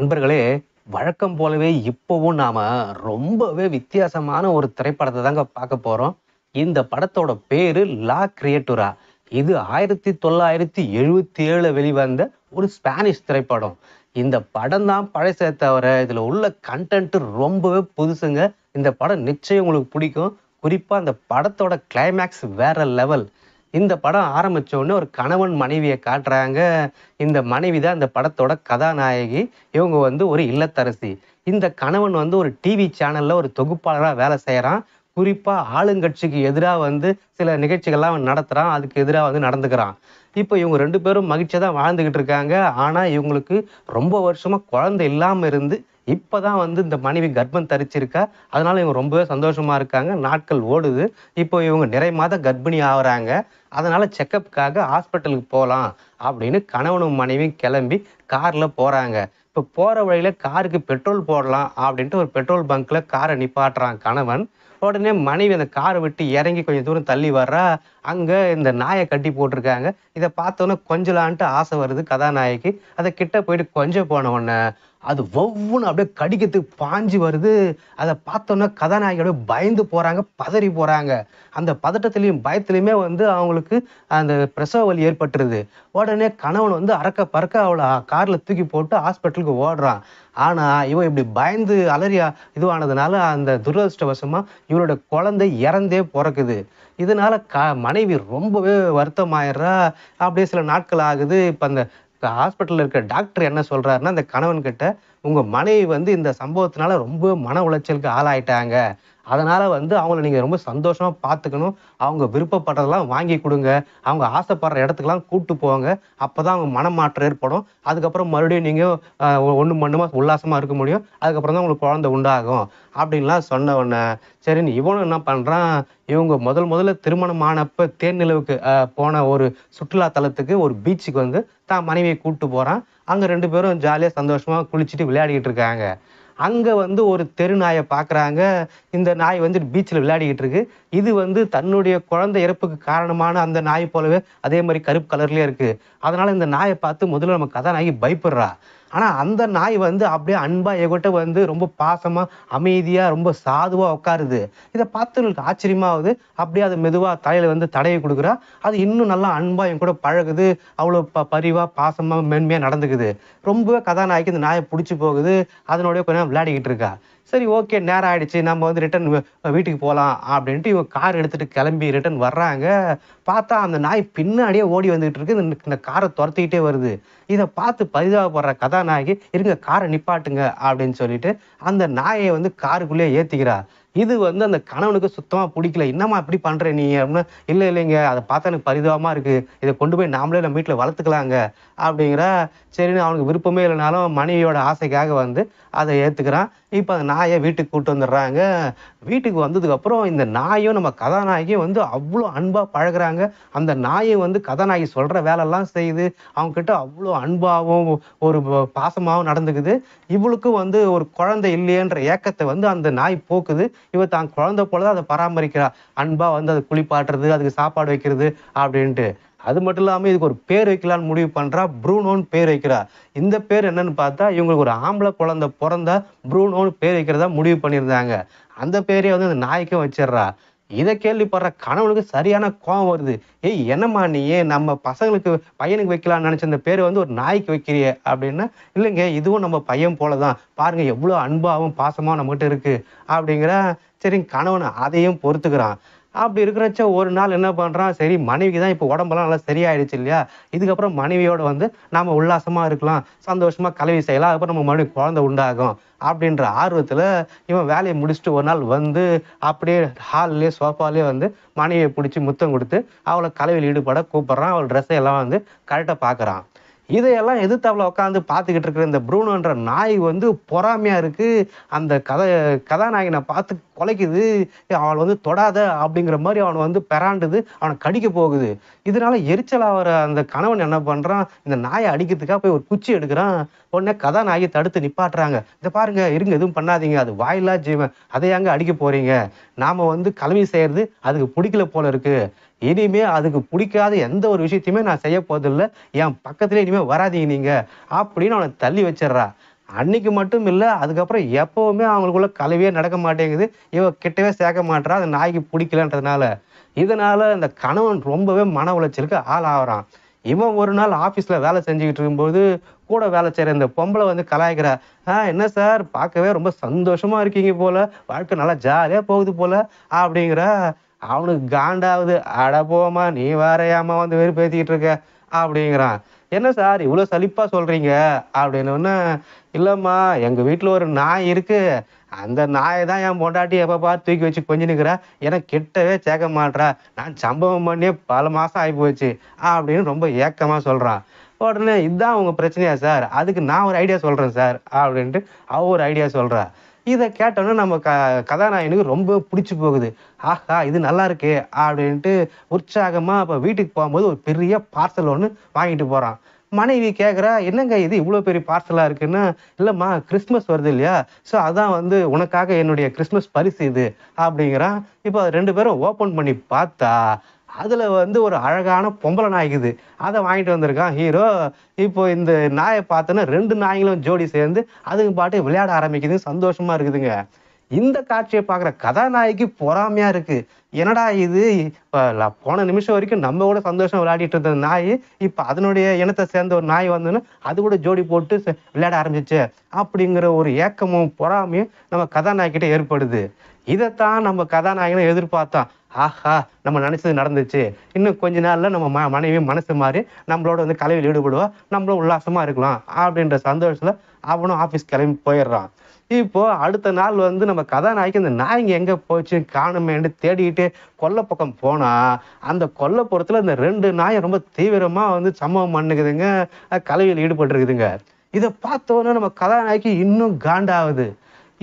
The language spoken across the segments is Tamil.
நண்பர்களே வழக்கம் போலவே இப்போவும் நாம ரொம்பவே வித்தியாசமான ஒரு திரைப்படத்தை தாங்க பார்க்க போறோம் இந்த படத்தோட பேரு லா கிரியேட்டுரா இது ஆயிரத்தி தொள்ளாயிரத்தி எழுபத்தி ஏழுல வெளிவந்த ஒரு ஸ்பானிஷ் திரைப்படம் இந்த படம் தான் பழசே தவிர இதுல உள்ள கண்டென்ட் ரொம்பவே புதுசுங்க இந்த படம் நிச்சயம் உங்களுக்கு பிடிக்கும் குறிப்பா அந்த படத்தோட கிளைமேக்ஸ் வேற லெவல் இந்த படம் ஆரம்பித்தோடனே ஒரு கணவன் மனைவியை காட்டுறாங்க இந்த மனைவி தான் இந்த படத்தோட கதாநாயகி இவங்க வந்து ஒரு இல்லத்தரசி இந்த கணவன் வந்து ஒரு டிவி சேனலில் ஒரு தொகுப்பாளராக வேலை செய்கிறான் குறிப்பாக ஆளுங்கட்சிக்கு எதிராக வந்து சில நிகழ்ச்சிகள்லாம் அவன் நடத்துகிறான் அதுக்கு எதிராக வந்து நடந்துக்கிறான் இப்போ இவங்க ரெண்டு பேரும் மகிழ்ச்சியாக தான் வாழ்ந்துக்கிட்டு இருக்காங்க ஆனால் இவங்களுக்கு ரொம்ப வருஷமாக குழந்தை இல்லாமல் இருந்து இப்போதான் வந்து இந்த மனைவி கர்ப்பம் தரிச்சிருக்கா அதனால இவங்க ரொம்பவே சந்தோஷமா இருக்காங்க நாட்கள் ஓடுது இப்போ இவங்க நிறை மாத கர்ப்பிணி ஆகுறாங்க அதனால செக்கப்புக்காக ஹாஸ்பிட்டலுக்கு போகலாம் அப்படின்னு கணவனும் மனைவியும் கிளம்பி கார்ல போறாங்க இப்போ போற வழியில காருக்கு பெட்ரோல் போடலாம் அப்படின்ட்டு ஒரு பெட்ரோல் பங்க்ல காரை நிப்பாட்டுறான் கணவன் உடனே மனைவி அந்த காரை விட்டு இறங்கி கொஞ்சம் தூரம் தள்ளி வர்றா அங்கே இந்த நாயை கட்டி போட்டிருக்காங்க இதை பார்த்தோன்னே கொஞ்சலான்ட்டு ஆசை வருது கதாநாயகி அதை கிட்ட போயிட்டு கொஞ்சம் போன உடனே அது ஒவ்வொன்று அப்படியே கடிக்கிறதுக்கு பாஞ்சு வருது அதை பார்த்தோன்னா அப்படியே பயந்து போகிறாங்க பதறி போகிறாங்க அந்த பதட்டத்துலேயும் பயத்துலேயுமே வந்து அவங்களுக்கு அந்த பிரசவ வலி ஏற்பட்டுருது உடனே கணவன் வந்து அறக்க பறக்க அவளை காரில் தூக்கி போட்டு ஹாஸ்பிட்டலுக்கு ஓடுறான் ஆனால் இவன் இப்படி பயந்து அலறியா இதுவானதுனால அந்த துரதிருஷ்டவசமாக இவனோட குழந்தை இறந்தே பிறக்குது இதனால் க மனைவி ரொம்பவே வருத்தமாயிடுறா அப்படியே சில நாட்கள் ஆகுது இப்போ அந்த ஹாஸ்பிட்டலில் இருக்கிற டாக்டர் என்ன சொல்கிறாருன்னா அந்த கணவன்கிட்ட உங்கள் மனைவி வந்து இந்த சம்பவத்தினால ரொம்ப மன உளைச்சலுக்கு ஆளாயிட்டாங்க அதனால் வந்து அவங்கள நீங்கள் ரொம்ப சந்தோஷமாக பார்த்துக்கணும் அவங்க விருப்பப்பட்டதெல்லாம் வாங்கி கொடுங்க அவங்க ஆசைப்படுற இடத்துக்கெல்லாம் கூப்பிட்டு போவாங்க அப்போ தான் அவங்க மனமாற்றம் ஏற்படும் அதுக்கப்புறம் மறுபடியும் நீங்க ஒன்று மண்ணுமா உல்லாசமாக இருக்க முடியும் அதுக்கப்புறம் தான் உங்களுக்கு குழந்தை உண்டாகும் அப்படின்லாம் சொன்ன உடனே சரி இவனும் என்ன பண்ணுறான் இவங்க முதல் முதல்ல திருமணம் ஆனப்போ தேன்நிலவுக்கு போன ஒரு சுற்றுலா தலத்துக்கு ஒரு பீச்சுக்கு வந்து தான் மனைவியை கூப்பிட்டு போகிறான் அங்கே ரெண்டு பேரும் ஜாலியாக சந்தோஷமாக குளிச்சுட்டு விளையாடிக்கிட்டு இருக்காங்க அங்க வந்து ஒரு தெரு நாயை பாக்குறாங்க இந்த நாய் வந்து பீச்சில் விளையாடிக்கிட்டு இருக்கு இது வந்து தன்னுடைய குழந்தை இறப்புக்கு காரணமான அந்த நாய் போலவே அதே மாதிரி கருப்பு கலர்லயே இருக்கு அதனால இந்த நாயை பார்த்து முதல்ல நம்ம கதாநாயகி பயப்படுறா ஆனால் அந்த நாய் வந்து அப்படியே அன்பா என்கிட்ட வந்து ரொம்ப பாசமா அமைதியா ரொம்ப சாதுவா உட்காருது இதை பார்த்தவங்களுக்கு ஆச்சரியமாவது அப்படியே அது மெதுவா தலையில வந்து தடையை கொடுக்குறா அது இன்னும் நல்லா அன்பா என் கூட பழகுது அவ்வளோ ப பரிவா பாசமா மென்மையாக நடந்துக்குது ரொம்பவே கதாநாயகி இந்த நாயை பிடிச்சி போகுது அதனுடைய கொஞ்சம் விளையாடிக்கிட்டு இருக்கா சரி ஓகே நேரம் ஆகிடுச்சு நம்ம வந்து ரிட்டன் வீட்டுக்கு போகலாம் அப்படின்ட்டு இவங்க கார் எடுத்துகிட்டு கிளம்பி ரிட்டன் வர்றாங்க பார்த்தா அந்த நாய் பின்னாடியே ஓடி வந்துகிட்டு இருக்கு இந்த காரை துரத்திக்கிட்டே வருது இதை பார்த்து பரிதாபப்படுற கதாநாயகி இருங்க காரை நிப்பாட்டுங்க அப்படின்னு சொல்லிட்டு அந்த நாயை வந்து காருக்குள்ளேயே ஏற்றிக்கிறா இது வந்து அந்த கணவனுக்கு சுத்தமாக பிடிக்கல என்னம்மா இப்படி பண்ணுற நீ அப்படின்னா இல்லை இல்லைங்க அதை பார்த்தா எனக்கு பரிதாபமாக இருக்குது இதை கொண்டு போய் நாமளே நம்ம வீட்டில் வளர்த்துக்கலாங்க அப்படிங்கிற சரின்னு அவனுக்கு விருப்பமே இல்லைனாலும் மனைவியோட ஆசைக்காக வந்து அதை ஏற்றுக்கிறான் இப்போ அந்த நாயை வீட்டுக்கு கூப்பிட்டு வந்துடுறாங்க வீட்டுக்கு வந்ததுக்கப்புறம் இந்த நாயும் நம்ம கதாநாயகியும் வந்து அவ்வளோ அன்பாக பழகிறாங்க அந்த நாயை வந்து கதாநாயகி சொல்கிற வேலைலாம் செய்யுது அவங்கக்கிட்ட அவ்வளோ அன்பாகவும் ஒரு பாசமாகவும் நடந்துக்குது இவளுக்கும் வந்து ஒரு குழந்தை இல்லையன்ற ஏக்கத்தை வந்து அந்த நாய் போக்குது இவ தான் குழந்தை போல தான் அதை பராமரிக்கிறா அன்பாக வந்து அதை குளிப்பாட்டுறது அதுக்கு சாப்பாடு வைக்கிறது அப்படின்ட்டு அது மட்டும் இல்லாமல் இதுக்கு ஒரு பேர் வைக்கலான்னு முடிவு பண்ணுறா ப்ரூனோன்னு பேர் வைக்கிறா இந்த பேர் என்னன்னு பார்த்தா இவங்களுக்கு ஒரு ஆம்பளை குழந்த பிறந்தா ப்ரூனோன்னு பேர் வைக்கிறதா முடிவு பண்ணியிருந்தாங்க அந்த பேரே வந்து அந்த நாய்க்கும் வச்சிடுறா இதை கேள்விப்படுற கணவனுக்கு சரியான கோபம் வருது ஏய் என்னம்மா நீ ஏன் நம்ம பசங்களுக்கு பையனுக்கு வைக்கலாம்னு நினச்ச அந்த பேரை வந்து ஒரு நாய்க்கு வைக்கிறிய அப்படின்னா இல்லைங்க இதுவும் நம்ம பையன் போல தான் பாருங்கள் எவ்வளோ அன்பாகவும் பாசமாகவும் நம்மகிட்ட இருக்குது அப்படிங்கிற சரிங்க கணவன் அதையும் பொறுத்துக்கிறான் அப்படி இருக்கிறச்ச ஒரு நாள் என்ன பண்ணுறான் சரி மனைவிக்கு தான் இப்போ உடம்பெல்லாம் நல்லா சரியாயிடுச்சு இல்லையா இதுக்கப்புறம் மனைவியோட வந்து நாம் உல்லாசமாக இருக்கலாம் சந்தோஷமாக கலவி செய்யலாம் அதுக்கப்புறம் நம்ம மனைவி குழந்தை உண்டாகும் அப்படின்ற ஆர்வத்தில் இவன் வேலையை முடிச்சுட்டு ஒரு நாள் வந்து அப்படியே ஹால்லேயே சோஃபாலே வந்து மனைவியை பிடிச்சி முத்தம் கொடுத்து அவளை கலவையில் ஈடுபட கூப்பிட்றான் அவள் ட்ரெஸ்ஸை எல்லாம் வந்து கரெக்டாக பார்க்குறான் இதையெல்லாம் எதிர்த்தாவில் உட்காந்து பார்த்துக்கிட்டு இருக்கிற இந்த ப்ரூனோன்ற நாய் வந்து பொறாமையாக இருக்குது அந்த கதை கதாநாயகனை பார்த்து குலைக்குது அவள் வந்து தொடாத அப்படிங்கிற மாதிரி அவனை வந்து பெறாண்டுது அவனை கடிக்க போகுது இதனால எரிச்சல் அந்த கணவன் என்ன பண்ணுறான் இந்த நாயை அடிக்கிறதுக்காக போய் ஒரு குச்சி எடுக்கிறான் உடனே கதாநாயகி தடுத்து நிப்பாட்டுறாங்க இதை பாருங்க இருங்க எதுவும் பண்ணாதீங்க அது வாயிலா ஜீவன் அதை அடிக்க போகிறீங்க நாம் வந்து கலவி செய்கிறது அதுக்கு பிடிக்கல போல இருக்குது இனிமே அதுக்கு பிடிக்காத எந்த ஒரு விஷயத்தையுமே நான் செய்ய போதில்லை என் பக்கத்துல இனிமே வராதீங்க நீங்க அப்படின்னு அவனை தள்ளி வச்சிடுறா அன்னைக்கு மட்டும் இல்லை அதுக்கப்புறம் எப்பவுமே அவங்களுக்குள்ள கலவையே நடக்க மாட்டேங்குது இவ கிட்டவே சேர்க்க மாட்டா அது நாய்க்கு பிடிக்கலன்றதுனால இதனால இந்த கணவன் ரொம்பவே மன உளைச்சலுக்கு ஆள் ஆகிறான் இவன் ஒரு நாள் ஆஃபீஸில் வேலை செஞ்சுக்கிட்டு இருக்கும்போது கூட வேலை செய்கிற இந்த பொம்பளை வந்து கலாய்க்கிறா ஆ என்ன சார் பார்க்கவே ரொம்ப சந்தோஷமாக இருக்கீங்க போல் வாழ்க்கை நல்லா ஜாலியாக போகுது போல் அப்படிங்கிற அவனுக்கு காண்டாவது அட போமா நீ வேறையாமா வந்து வெறும் பேசிக்கிட்டு இருக்க அப்படிங்கிறான் என்ன சார் இவ்வளோ சலிப்பாக சொல்கிறீங்க அப்படின்னோடனே இல்லைம்மா எங்கள் வீட்டில் ஒரு நாய் இருக்குது அந்த நாயை தான் என் பொண்டாட்டி எப்போ பார்த்து தூக்கி வச்சு கொஞ்சம் நிற்கிறா எனக்கு கிட்டவே சேர்க்க மாட்டா நான் சம்பவம் பண்ணியே பல மாதம் ஆகி போச்சு அப்படின்னு ரொம்ப ஏக்கமாக சொல்கிறான் உடனே இதுதான் உங்கள் பிரச்சனையா சார் அதுக்கு நான் ஒரு ஐடியா சொல்கிறேன் சார் அப்படின்ட்டு அவ ஒரு ஐடியா சொல்கிறா இதை கேட்டோன்னே நம்ம க கதாநாயகனுக்கு ரொம்ப பிடிச்சி போகுது ஆஹா இது நல்லா இருக்கே அப்படின்ட்டு உற்சாகமாக இப்போ வீட்டுக்கு போகும்போது ஒரு பெரிய பார்சல் ஒன்று வாங்கிட்டு போகிறான் மனைவி கேட்குறா என்னங்க இது இவ்வளோ பெரிய பார்சலாக இருக்குன்னா இல்லைம்மா கிறிஸ்மஸ் வருது இல்லையா ஸோ அதான் வந்து உனக்காக என்னுடைய கிறிஸ்மஸ் பரிசு இது அப்படிங்கிறான் இப்போ ரெண்டு பேரும் ஓப்பன் பண்ணி பார்த்தா அதில் வந்து ஒரு அழகான பொம்பளை நாய் இருக்குது அதை வாங்கிட்டு வந்திருக்கான் ஹீரோ இப்போ இந்த நாயை பார்த்தோன்னா ரெண்டு நாய்களும் ஜோடி சேர்ந்து அதுங்க பாட்டு விளையாட ஆரம்பிக்குது சந்தோஷமாக இருக்குதுங்க இந்த காட்சியை பார்க்குற கதாநாயகி பொறாமையாக இருக்குது என்னடா இது இப்போ போன நிமிஷம் வரைக்கும் நம்ம கூட சந்தோஷம் விளையாடிட்டு இருந்த நாய் இப்போ அதனுடைய இனத்தை சேர்ந்த ஒரு நாய் வந்தோன்னு அது கூட ஜோடி போட்டு விளையாட ஆரம்பிச்சிச்சு அப்படிங்கிற ஒரு ஏக்கமும் பொறாமையும் நம்ம கதாநாயகிட்ட ஏற்படுது இதைத்தான் நம்ம கதாநாயகனை எதிர்பார்த்தான் ஆஹா நம்ம நினச்சது நடந்துச்சு இன்னும் கொஞ்ச நாளில் நம்ம ம மனைவி மனசு மாறி நம்மளோட வந்து கலையில் ஈடுபடுவோம் நம்மளும் உல்லாசமாக இருக்கலாம் அப்படின்ற சந்தோஷத்தில் அவனும் ஆஃபீஸ் கிளம்பி போயிடுறான் இப்போ அடுத்த நாள் வந்து நம்ம கதாநாயகி அந்த நாயங்க எங்க போச்சு காணுமேன்னு தேடிக்கிட்டு கொல்லை பக்கம் போனா அந்த கொல்லப்புறத்துல இந்த ரெண்டு நாய் ரொம்ப தீவிரமா வந்து சம்பவம் பண்ணுக்குதுங்க கலையில் ஈடுபட்டு இருக்குதுங்க இதை பார்த்தோன்னே நம்ம கதாநாயகி இன்னும் காண்டாகுது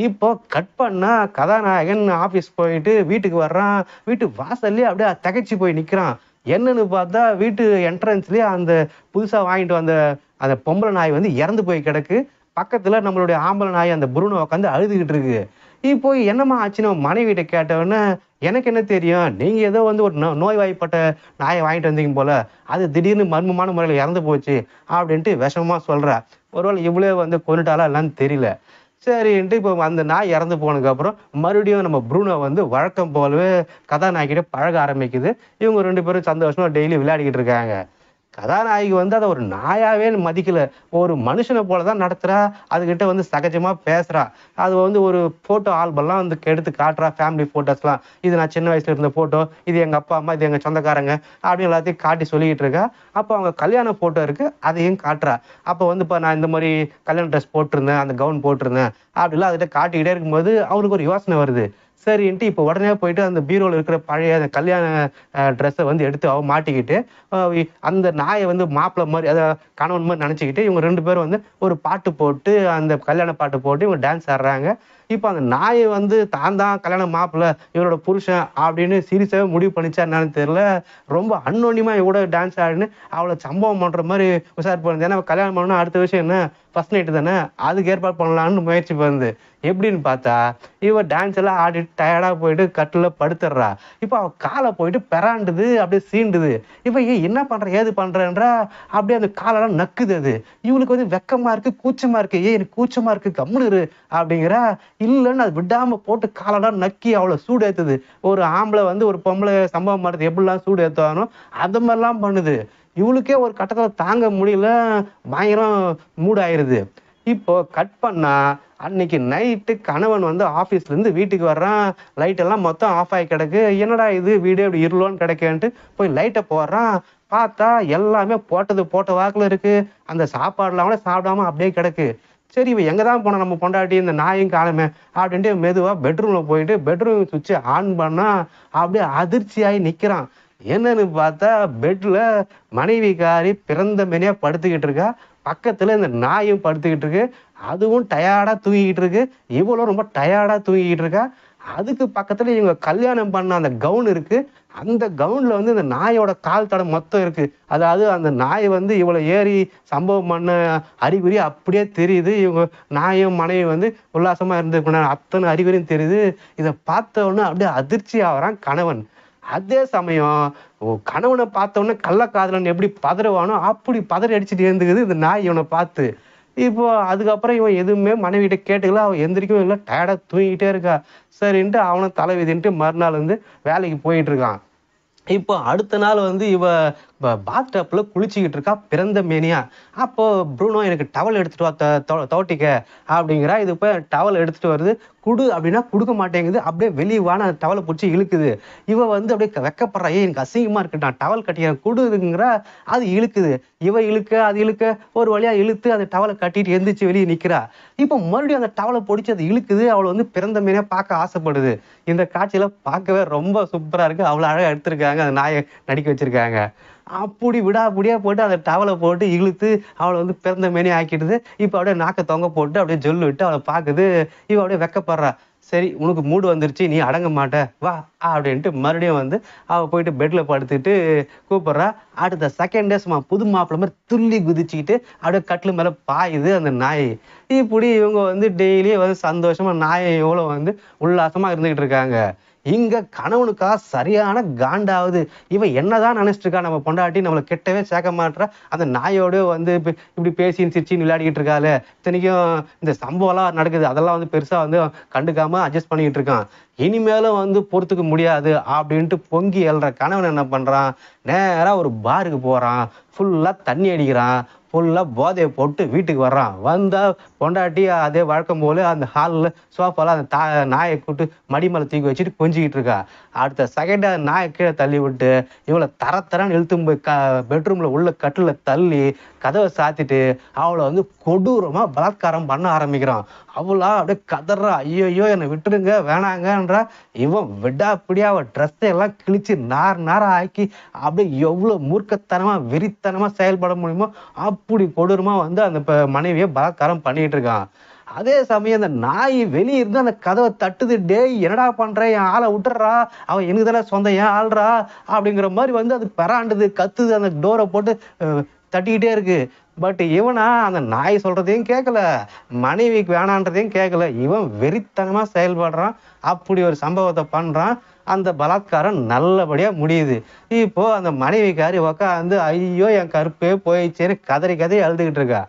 இப்போ கட் பண்ணால் கதாநாயகன் ஆஃபீஸ் போயிட்டு வீட்டுக்கு வர்றான் வீட்டு வாசல்லே அப்படியே தகைச்சு போய் நிற்கிறான் என்னன்னு பார்த்தா வீட்டு என்ட்ரன்ஸ்லேயே அந்த புதுசாக வாங்கிட்டு வந்த அந்த பொம்பளை நாய் வந்து இறந்து போய் கிடக்கு பக்கத்தில் நம்மளுடைய ஆம்பளை நாய் அந்த புருணை உட்காந்து அழுதுகிட்டு இருக்கு இப்போ என்னம்மா ஆச்சுன்னு கிட்ட கேட்டவுடனே எனக்கு என்ன தெரியும் நீங்கள் ஏதோ வந்து ஒரு நோ நோய்வாய்ப்பட்ட நாயை வாங்கிட்டு வந்தீங்க போல் அது திடீர்னு மர்மமான முறையில் இறந்து போச்சு அப்படின்ட்டு விஷமமாக சொல்கிறா ஒருவேளை இவ்வளோ வந்து கொண்டுட்டாலா இல்லைன்னு தெரியல சரின்ட்டு இப்போ அந்த நாய் இறந்து போனதுக்கப்புறம் மறுபடியும் நம்ம ப்ரூனோ வந்து வழக்கம் போலவே கதாநாயகிட்ட பழக ஆரம்பிக்குது இவங்க ரெண்டு பேரும் சந்தோஷமாக டெய்லி விளையாடிக்கிட்டு இருக்காங்க கதாநாயகி வந்து அதை ஒரு நாயாவே மதிக்கல ஒரு மனுஷனை போல தான் நடத்துகிறா அதுக்கிட்ட வந்து சகஜமாக பேசுறா அது வந்து ஒரு ஃபோட்டோ ஆல்பம்லாம் வந்து எடுத்து காட்டுறா ஃபேமிலி ஃபோட்டோஸ்லாம் இது நான் சின்ன வயசில் இருந்த ஃபோட்டோ இது எங்கள் அப்பா அம்மா இது எங்கள் சொந்தக்காரங்க அப்படின்னு எல்லாத்தையும் காட்டி சொல்லிக்கிட்டு இருக்கா அப்போ அவங்க கல்யாண ஃபோட்டோ இருக்குது அதையும் காட்டுறா அப்போ வந்து இப்போ நான் இந்த மாதிரி கல்யாண ட்ரெஸ் போட்டிருந்தேன் அந்த கவுன் போட்டிருந்தேன் அப்படிலாம் அதுகிட்ட காட்டிக்கிட்டே இருக்கும்போது அவருக்கு ஒரு யோசனை வருது சரின்ட்டு இப்போ உடனே போயிட்டு அந்த பீரோவில் இருக்கிற பழைய அந்த கல்யாண ட்ரெஸ்ஸை வந்து எடுத்து அவ மாட்டிக்கிட்டு அந்த நாயை வந்து மாப்பிள்ள மாதிரி அதை கணவன் மாதிரி நினச்சிக்கிட்டு இவங்க ரெண்டு பேரும் வந்து ஒரு பாட்டு போட்டு அந்த கல்யாண பாட்டு போட்டு இவங்க டான்ஸ் ஆடுறாங்க இப்போ அந்த நாயை வந்து தான் தான் கல்யாணம் மாப்பிள்ள இவரோட புருஷன் அப்படின்னு சீரியஸாகவே முடிவு பண்ணிச்சா என்னன்னு தெரியல ரொம்ப அன்னோன்யமாக இவ்வளோ டான்ஸ் ஆடினு அவளை சம்பவம் பண்ணுற மாதிரி விசாரிப்பாங்க ஏன்னா கல்யாணம் பண்ணணும் அடுத்த விஷயம் என்ன ஃபர்ஸ்ட் நைட்டு தானே அதுக்கு ஏற்பாடு பண்ணலான்னு முயற்சி பண்ணுது எப்படின்னு பார்த்தா இவ டான்ஸ் எல்லாம் ஆடிட்டு டயர்டாக போயிட்டு கட்டில் படுத்துடுறா இப்போ அவள் காலை போயிட்டு பெறாண்டுது அப்படியே சீண்டுது இப்போ ஏன் என்ன பண்ணுற ஏது பண்ணுறன்றா அப்படியே அந்த காலெல்லாம் நக்குது அது இவளுக்கு வந்து வெக்கமாக இருக்குது கூச்சமாக இருக்குது ஏன் எனக்கு கூச்சமாக இருக்குது கம்முனு அப்படிங்கிற இல்லைன்னு அது விடாமல் போட்டு காலெல்லாம் நக்கி அவ்வளோ சூடு ஏத்துது ஒரு ஆம்பளை வந்து ஒரு பொம்பளை சம்பவம் பண்ணுறது எப்படிலாம் சூடு ஏற்றுவானோ அது மாதிரிலாம் பண்ணுது இவளுக்கே ஒரு கட்டத்தில் தாங்க முடியல பயங்கரம் மூடாயிருது இப்போ கட் பண்ணா அன்னைக்கு நைட்டு கணவன் வந்து ஆஃபீஸ்லேருந்து வீட்டுக்கு வர்றான் லைட்டெல்லாம் மொத்தம் ஆஃப் ஆகி கிடக்கு என்னடா இது வீடியோ இப்படி இருளோன்னு கிடைக்கேன்ட்டு போய் லைட்டை போடுறான் பார்த்தா எல்லாமே போட்டது போட்ட வாக்கில் இருக்குது அந்த சாப்பாடுலாம் கூட சாப்பிடாம அப்படியே கிடக்கு சரி இவன் எங்கே தான் போனோம் நம்ம பொண்டாட்டி இந்த நாயும் காலமே அப்படின்ட்டு மெதுவாக பெட்ரூமில் போயிட்டு பெட்ரூம் சுவிட்சை ஆன் பண்ணால் அப்படியே அதிர்ச்சியாகி நிற்கிறான் என்னன்னு பார்த்தா பெட்டில் மனைவிக்காரி பிறந்த மெனியாக படுத்துக்கிட்டு இருக்கா பக்கத்தில் இந்த நாயும் படுத்துக்கிட்டு இருக்கு அதுவும் டயர்டாக தூங்கிக்கிட்டு இருக்கு இவ்வளோ ரொம்ப டயர்டாக தூங்கிக்கிட்டு இருக்கா அதுக்கு பக்கத்துல இவங்க கல்யாணம் பண்ண அந்த கவுன் இருக்கு அந்த கவுன்ல வந்து இந்த நாயோட கால் தடம் மொத்தம் இருக்கு அதாவது அந்த நாய் வந்து இவ்வளோ ஏறி சம்பவம் பண்ண அறிகுறி அப்படியே தெரியுது இவங்க நாயும் மனைவி வந்து உல்லாசமா இருந்து அத்தனை அறிகுறியும் தெரியுது இதை பார்த்த உடனே அப்படியே அதிர்ச்சி ஆகிறான் கணவன் அதே சமயம் கணவனை பார்த்த உடனே கள்ளக்காதலன் எப்படி பதறுவானோ அப்படி பதறி அடிச்சுட்டு இருந்துக்குது இந்த நாய் இவனை பார்த்து இப்போ அதுக்கப்புறம் இவன் எதுவுமே மனைவிகிட்ட கேட்டுக்கல அவன் எந்திரிக்கவும் இல்லை டயர்டாக தூங்கிட்டே இருக்கா சரின்ட்டு அவனை தலைவிதின்ட்டு மறுநாள் வந்து வேலைக்கு போயிட்டு இருக்கான் இப்போ அடுத்த நாள் வந்து இவ இப்போ பாத் டப்பில் குளிச்சுக்கிட்டு இருக்கா பிறந்த மேனியா அப்போ ப்ரூனோ எனக்கு டவல் எடுத்துகிட்டு வா தோட்டிக்க அப்படிங்கிறா இது இப்போ டவல் எடுத்துகிட்டு வருது குடு அப்படின்னா கொடுக்க மாட்டேங்குது அப்படியே வெளியவான அந்த டவலை பிடிச்சி இழுக்குது இவ வந்து அப்படியே வெக்கப்படுறா ஏன் எனக்கு அசிங்கமாக இருக்கு நான் டவல் கட்டிக்கிறேன் குடுங்கிற அது இழுக்குது இவ இழுக்க அது இழுக்க ஒரு வழியாக இழுத்து அந்த டவலை கட்டிட்டு எந்திரிச்சு வெளியே நிற்கிறா இப்போ மறுபடியும் அந்த டவலை பிடிச்சி அது இழுக்குது அவளை வந்து பிறந்த மேனியாக பார்க்க ஆசைப்படுது இந்த காட்சியில் பார்க்கவே ரொம்ப சூப்பராக இருக்குது அவ்வளோ அழகாக எடுத்திருக்காங்க அந்த நாயை நடிக்க வச்சுருக்காங்க அப்படி விடாபடியாக போட்டு அந்த டவலை போட்டு இழுத்து அவளை வந்து பிறந்த மேனே ஆக்கிடுது இப்போ அப்படியே நாக்க தொங்க போட்டு அப்படியே ஜொல்லு விட்டு அவளை பார்க்குது இவ அப்படியே வெக்கப்படுறா சரி உனக்கு மூடு வந்துருச்சு நீ அடங்க மாட்ட வா அப்படின்ட்டு மறுபடியும் வந்து அவள் போயிட்டு பெட்டில் படுத்துட்டு கூப்பிட்றா அடுத்த செகண்டே சும்மா புது மாப்பிள்ள மாதிரி துள்ளி குதிச்சுக்கிட்டு அப்படியே கட்டில் மேலே பாயுது அந்த நாய் இப்படி இவங்க வந்து டெய்லியும் வந்து சந்தோஷமாக நாயை எவ்வளோ வந்து உல்லாசமாக இருந்துக்கிட்டு இருக்காங்க இங்க கணவனுக்கா சரியான காண்டாவது இவன் என்னதான் நினைச்சிட்டு இருக்கா நம்ம பொண்டாட்டி நம்மளை கெட்டவே சேர்க்க மாட்டா அந்த நாயோட வந்து இப்படி பேசி சிரிச்சு விளையாடிக்கிட்டு இருக்காள் இத்தனைக்கும் இந்த சம்பவம்லாம் நடக்குது அதெல்லாம் வந்து பெருசா வந்து கண்டுக்காம அட்ஜஸ்ட் பண்ணிக்கிட்டு இருக்கான் இனிமேலும் வந்து பொறுத்துக்க முடியாது அப்படின்ட்டு பொங்கி எழுற கணவன் என்ன பண்றான் நேரா ஒரு பாருக்கு போறான் ஃபுல்லா தண்ணி அடிக்கிறான் ஃபுல்லாக போதையை போட்டு வீட்டுக்கு வர்றான் வந்தால் பொண்டாட்டி அதே வழக்கம் போல் அந்த ஹாலில் சோஃபாவில் அந்த தா நாயை கூட்டு மடி மேலே தூக்கி வச்சுட்டு கொஞ்சிக்கிட்டு இருக்கா அடுத்த அந்த நாயை கீழே தள்ளி விட்டு இவ்வளோ தர தரன்னு இழுத்து போய் க பெட்ரூமில் உள்ள கட்டில் தள்ளி கதவை சாத்திட்டு அவளை வந்து கொடூரமாக பலாத்காரம் பண்ண ஆரம்பிக்கிறான் அவளா அப்படியே கதறா ஐயோ ஐயோ என்னை விட்டுருங்க வேணாங்கன்றா இவன் விடாப்பிடியா அவள் ட்ரெஸ்ஸை எல்லாம் கிழிச்சு நார் நாராக ஆக்கி அப்படியே எவ்வளோ மூர்க்கத்தனமாக வெறித்தனமாக செயல்பட முடியுமோ அப்படி கொடூரமாக வந்து அந்த மனைவியை பலாத்காரம் பண்ணிட்டு இருக்கான் அதே சமயம் அந்த நாய் வெளியே இருந்து அந்த கதவை தட்டுது டே என்னடா பண்ற என் ஆளை விட்டுறா அவன் எனக்கு தானே சொந்த ஏன் ஆள்றா அப்படிங்கிற மாதிரி வந்து அது பெறாண்டுது கத்துது அந்த டோரை போட்டு தட்டிக்கிட்டே இருக்கு பட் இவனா அந்த நாய் சொல்றதையும் கேட்கல மனைவிக்கு வேணான்றதையும் கேட்கல இவன் வெறித்தனமா செயல்படுறான் அப்படி ஒரு சம்பவத்தை பண்றான் அந்த பலாத்காரம் நல்லபடியா முடியுது இப்போ அந்த மனைவிக்காரி உக்காந்து ஐயோ என் கருப்பே போயிடுச்சேன்னு கதறி கதறி அழுதுகிட்டு இருக்கா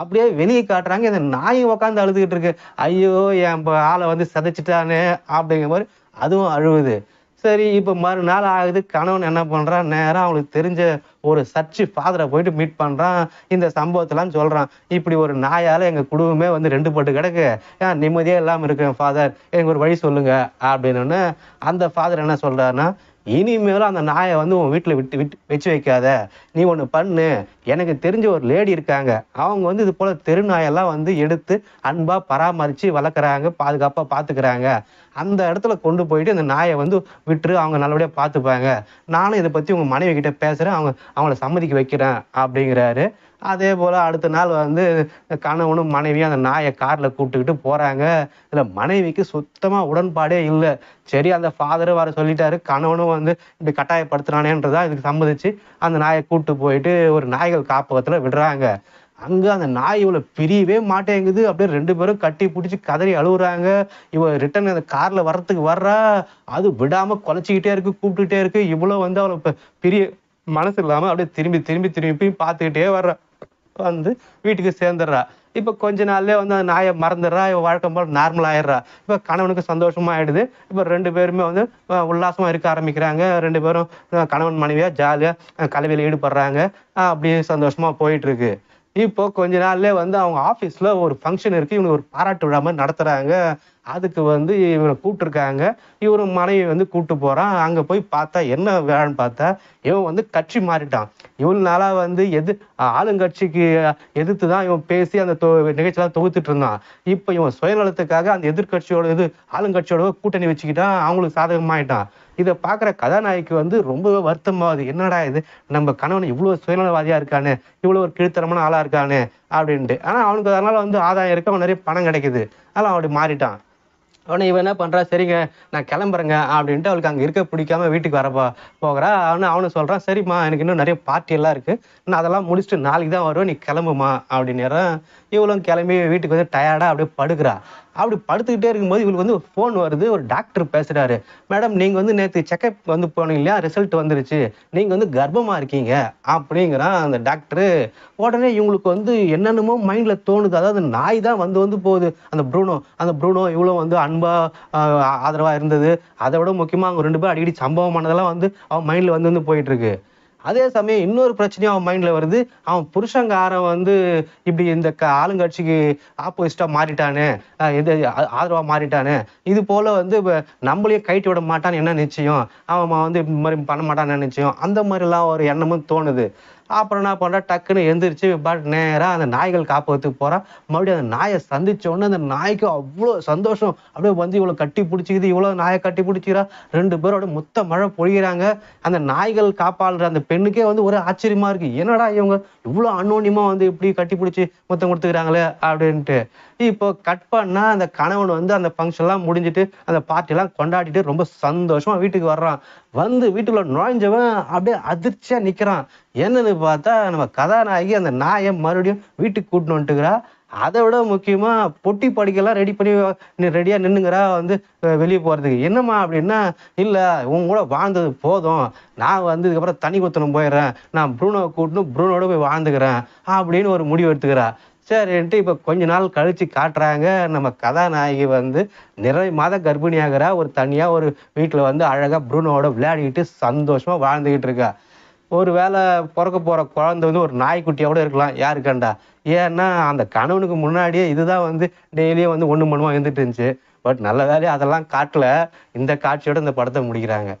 அப்படியே வெளியே காட்டுறாங்க இந்த நாயும் உக்காந்து அழுதுகிட்டு இருக்கு ஐயோ என் ஆளை வந்து சதைச்சிட்டானே அப்படிங்கிற மாதிரி அதுவும் அழுவுது சரி இப்போ மறுநாள் ஆகுது கணவன் என்ன பண்ணுறான் நேராக அவனுக்கு தெரிஞ்ச ஒரு சர்ச்சு ஃபாதரை போயிட்டு மீட் பண்ணுறான் இந்த சம்பவத்தெல்லாம் சொல்கிறான் இப்படி ஒரு நாயால் எங்கள் குடும்பமே வந்து ரெண்டு பட்டு கிடக்கு நிம்மதியாக இல்லாமல் இருக்கேன் ஃபாதர் எனக்கு ஒரு வழி சொல்லுங்கள் அப்படின்னு அந்த ஃபாதர் என்ன சொல்கிறாருன்னா இனிமேலும் அந்த நாயை வந்து உன் வீட்டில் விட்டு விட்டு வச்சு வைக்காத நீ ஒன்று பண்ணு எனக்கு தெரிஞ்ச ஒரு லேடி இருக்காங்க அவங்க வந்து இது போல் தெரு நாயெல்லாம் வந்து எடுத்து அன்பாக பராமரித்து வளர்க்குறாங்க பாதுகாப்பாக பார்த்துக்கிறாங்க அந்த இடத்துல கொண்டு போயிட்டு அந்த நாயை வந்து விட்டுரு அவங்க நல்லபடியாக பார்த்துப்பாங்க நானும் இதை பற்றி உங்கள் மனைவி கிட்டே பேசுகிறேன் அவங்க அவங்கள சம்மதிக்க வைக்கிறேன் அப்படிங்கிறாரு அதே போல் அடுத்த நாள் வந்து கணவனும் மனைவியும் அந்த நாயை காரில் கூப்பிட்டுக்கிட்டு போகிறாங்க இதில் மனைவிக்கு சுத்தமாக உடன்பாடே இல்லை சரி அந்த ஃபாதரும் வர சொல்லிட்டாரு கணவனும் வந்து இப்படி கட்டாயப்படுத்துறானேன்றதா இதுக்கு சம்மதிச்சு அந்த நாயை கூப்பிட்டு போயிட்டு ஒரு நாய்கள் காப்பகத்தில் விடுறாங்க அங்கே அந்த நாய் இவ்வளோ பிரியவே மாட்டேங்குது அப்படியே ரெண்டு பேரும் கட்டி பிடிச்சி கதறி அழுகுறாங்க இவ ரிட்டன் அந்த காரில் வர்றதுக்கு வர்றா அது விடாமல் குலைச்சிக்கிட்டே இருக்கு கூப்பிட்டுக்கிட்டே இருக்கு இவ்வளோ வந்து அவளை பிரிய மனசு இல்லாமல் அப்படியே திரும்பி திரும்பி திரும்பி பார்த்துக்கிட்டே வர்றா வந்து வீட்டுக்கு சேர்ந்துடுறா இப்போ கொஞ்ச நாள்லேயே வந்து அந்த நாயை மறந்துடுறா இவ வழக்கம் போல் நார்மல் ஆயிடுறா இப்போ கணவனுக்கு சந்தோஷமா ஆயிடுது இப்போ ரெண்டு பேருமே வந்து உல்லாசமாக இருக்க ஆரம்பிக்கிறாங்க ரெண்டு பேரும் கணவன் மனைவியாக ஜாலியாக கலவையில் ஈடுபடுறாங்க அப்படியே போயிட்டு போயிட்டுருக்கு இப்போ கொஞ்ச நாள்ல வந்து அவங்க ஆபீஸ்ல ஒரு ஃபங்க்ஷன் இருக்கு இவனுக்கு ஒரு பாராட்டு விழா மாதிரி நடத்துறாங்க அதுக்கு வந்து இவனை கூப்பிட்டுருக்காங்க இவரு மனைவி வந்து கூப்பிட்டு போறான் அங்க போய் பார்த்தா என்ன வேலைன்னு பார்த்தா இவன் வந்து கட்சி மாறிட்டான் இவ்வளவு நாளா வந்து எது ஆளுங்கட்சிக்கு எதிர்த்து தான் இவன் பேசி அந்த நிகழ்ச்சியெல்லாம் தொகுத்துட்டு இருந்தான் இப்போ இவன் சுயநலத்துக்காக அந்த எதிர்கட்சியோட இது ஆளுங்கட்சியோட கூட்டணி வச்சுக்கிட்டான் அவங்களுக்கு சாதகமாயிட்டான் இதை பார்க்குற கதாநாயகி வந்து ரொம்பவே வருத்தமாகுது என்னடா இது நம்ம கணவன் இவ்வளோ சுயநலவாதியாக இருக்கானு இவ்வளோ ஒரு கீழ்த்தரமான ஆளாக இருக்கானு அப்படின்ட்டு ஆனால் அவனுக்கு அதனால் வந்து ஆதாயம் இருக்கு அவன் நிறைய பணம் கிடைக்குது அதனால் அவன் அப்படி மாறிட்டான் அவனை இவன் என்ன பண்ணுறா சரிங்க நான் கிளம்புறேங்க அப்படின்ட்டு அவளுக்கு அங்கே இருக்க பிடிக்காம வீட்டுக்கு வரப்போ போகிறா அவனு அவனு சொல்கிறான் சரிம்மா எனக்கு இன்னும் நிறைய பார்ட்டி எல்லாம் இருக்குது நான் அதெல்லாம் முடிச்சுட்டு நாளைக்கு தான் வருவேன் நீ கிளம்புமா அப்படின்னு இவளும் கிளம்பி வீட்டுக்கு வந்து டயர்டாக அப்படியே படுக்கிறா அப்படி படுத்துக்கிட்டே இருக்கும்போது இவளுக்கு வந்து ஃபோன் வருது ஒரு டாக்டர் பேசுகிறாரு மேடம் நீங்கள் வந்து நேற்று செக்அப் வந்து போனீங்க இல்லையா ரிசல்ட் வந்துருச்சு நீங்கள் வந்து கர்ப்பமாக இருக்கீங்க அப்படிங்கிறான் அந்த டாக்டரு உடனே இவங்களுக்கு வந்து என்னென்னமோ மைண்டில் தோணுது அதாவது நாய் தான் வந்து வந்து போகுது அந்த ப்ரூனோ அந்த ப்ரூனோ இவ்வளோ வந்து அன் அன்பாக ஆதரவாக இருந்தது அதை விட முக்கியமாக அவங்க ரெண்டு பேரும் அடிக்கடி சம்பவமானதெல்லாம் வந்து அவன் மைண்டில் வந்து வந்து போயிட்டுருக்கு அதே சமயம் இன்னொரு பிரச்சனையும் அவன் மைண்டில் வருது அவன் புருஷங்காரன் வந்து இப்படி இந்த க ஆளுங்கட்சிக்கு ஆப்போசிட்டாக மாறிட்டானே இது ஆதரவாக மாறிட்டானே இது போல் வந்து இப்போ நம்மளையும் கைட்டு விட மாட்டான்னு என்ன நிச்சயம் அவன் வந்து இந்த மாதிரி பண்ண மாட்டான்னு நிச்சயம் அந்த மாதிரிலாம் ஒரு எண்ணமும் தோணுது அப்புறம் என்ன பண்ணுறா டக்குன்னு எழுந்திரிச்சு பட் நேராக அந்த நாய்கள் காப்பகத்துக்கு போகிறான் மறுபடியும் அந்த நாயை சந்திச்ச உடனே அந்த நாய்க்கு அவ்வளோ சந்தோஷம் அப்படியே வந்து இவ்வளோ கட்டி பிடிச்சிக்குது இவ்வளோ நாயை கட்டி பிடிச்சிக்கிறா ரெண்டு பேரும் அப்படியே மொத்த மழை பொழிகிறாங்க அந்த நாய்கள் காப்பாளுற அந்த பெண்ணுக்கே வந்து ஒரு ஆச்சரியமாக இருக்குது என்னடா இவங்க இவ்வளோ அன்னோன்யமாக வந்து இப்படி கட்டி பிடிச்சி மொத்தம் கொடுத்துக்கிறாங்களே அப்படின்ட்டு இப்போ கட் பண்ணா அந்த கணவன் வந்து அந்த எல்லாம் முடிஞ்சிட்டு அந்த பார்ட்டிலாம் கொண்டாடிட்டு ரொம்ப சந்தோஷமா வீட்டுக்கு வர்றான் வந்து வீட்டுக்குள்ள நுழைஞ்சவன் அப்படியே அதிர்ச்சியா நிக்கிறான் என்னன்னு பார்த்தா நம்ம கதாநாயகி அந்த நாயை மறுபடியும் வீட்டுக்கு கூட்டின்னு வந்துட்டுக்கிறா அதை விட முக்கியமா பொட்டி படிக்கெல்லாம் ரெடி பண்ணி ரெடியா நின்னுங்கிறா வந்து வெளியே போறதுக்கு என்னம்மா அப்படின்னா இல்ல உங்க கூட வாழ்ந்தது போதும் நான் வந்து இதுக்கப்புறம் தனி குத்தனம் போயிடுறேன் நான் ப்ரூனோ கூட்டணும் ப்ரூனோட போய் வாழ்ந்துக்கிறேன் அப்படின்னு ஒரு முடிவு எடுத்துக்கிறா சரின்ட்டு இப்போ கொஞ்ச நாள் கழித்து காட்டுறாங்க நம்ம கதாநாயகி வந்து நிறைய மாத கர்ப்பிணியாகிறா ஒரு தனியாக ஒரு வீட்டில் வந்து அழகாக ப்ரூனோட விளையாடிக்கிட்டு சந்தோஷமாக வாழ்ந்துக்கிட்டு இருக்கா ஒரு வேளை பிறக்க போகிற குழந்தை வந்து ஒரு நாய்க்குட்டியோட இருக்கலாம் யாருக்கண்டா ஏன்னா அந்த கணவனுக்கு முன்னாடியே இதுதான் வந்து டெய்லியும் வந்து ஒன்று மணுவாக இருந்துட்டு இருந்துச்சு பட் நல்ல வேலையாக அதெல்லாம் காட்டல இந்த காட்சியோடு இந்த படத்தை முடிக்கிறாங்க